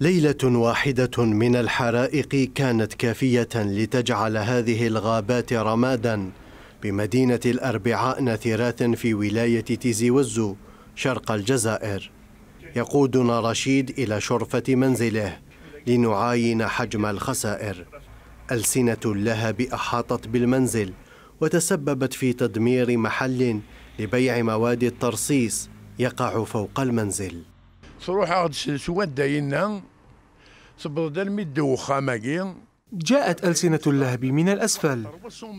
ليلة واحدة من الحرائق كانت كافية لتجعل هذه الغابات رمادا بمدينة الأربعاء نثيرات في ولاية تيزي وزو شرق الجزائر يقودنا رشيد إلى شرفة منزله لنعاين حجم الخسائر ألسنة اللهب أحاطت بالمنزل وتسببت في تدمير محل لبيع مواد الترصيص يقع فوق المنزل صروح عاد سوا داينا صبر دلمي الدوخة ماكي جاءت ألسنة اللهب من الأسفل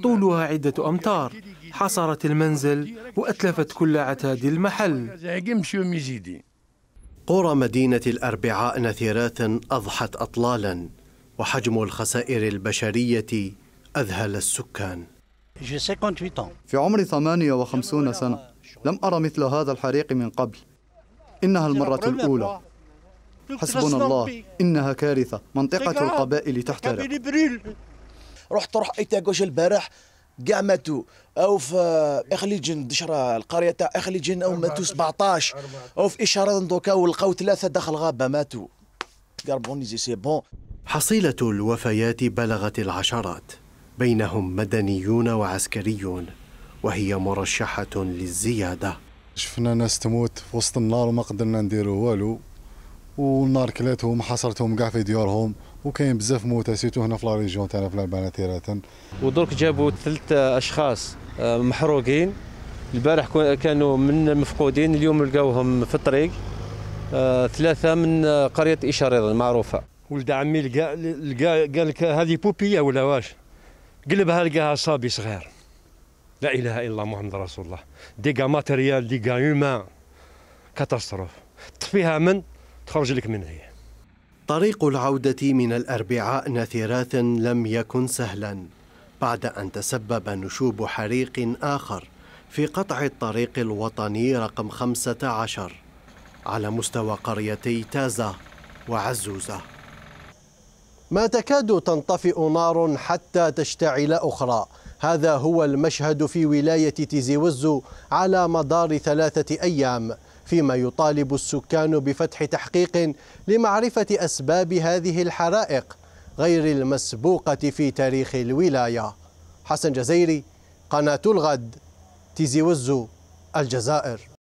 طولها عدة أمتار حصرت المنزل وأتلفت كل عتاد المحل قرى مدينة الأربعاء نثيرات أضحت أطلالا وحجم الخسائر البشرية أذهل السكان في عمر 58 سنة لم أرى مثل هذا الحريق من قبل إنها المرة الأولى حسبنا الله إنها كارثة منطقة القبائل تحترق رحت رحت أكوش البارح كاع ماتوا او في اخليجن دشرة القريه تاع اخليجن او ماتوا 17 او في اشاره دوكا ولقاو ثلاثه داخل غابه ماتوا كاربونيزي سي بون حصيله الوفيات بلغت العشرات بينهم مدنيون وعسكريون وهي مرشحه للزياده شفنا ناس تموت في وسط النار وما قدرنا نديرو والو والنار كلاتهم حصرتهم كاع في ديورهم وكاين بزاف موتى سيتو هنا في لا ريجيون تاعنا في العبانه تيراتا ودرك جابوا ثلاث اشخاص آه، محروقين البارح كانوا من المفقودين اليوم لقاوهم في الطريق آه، ثلاثه من قريه اشاريض المعروفه ولد عمي لقى لقى قال لك هذه بوبيه ولا واش قلبها لقاها صبي صغير لا اله الا الله محمد رسول الله ديغا ماتريال ديغا هيومان كاتاستروف تطفيها من تخرج لك من هي طريق العودة من الأربعاء نثيرات لم يكن سهلا بعد أن تسبب نشوب حريق آخر في قطع الطريق الوطني رقم 15 على مستوى قريتي تازة وعزوزة ما تكاد تنطفئ نار حتى تشتعل أخرى هذا هو المشهد في ولاية تيزي وزو على مدار ثلاثة أيام فيما يطالب السكان بفتح تحقيق لمعرفة أسباب هذه الحرائق غير المسبوقة في تاريخ الولاية حسن جزيري قناة الغد تيزي وزو الجزائر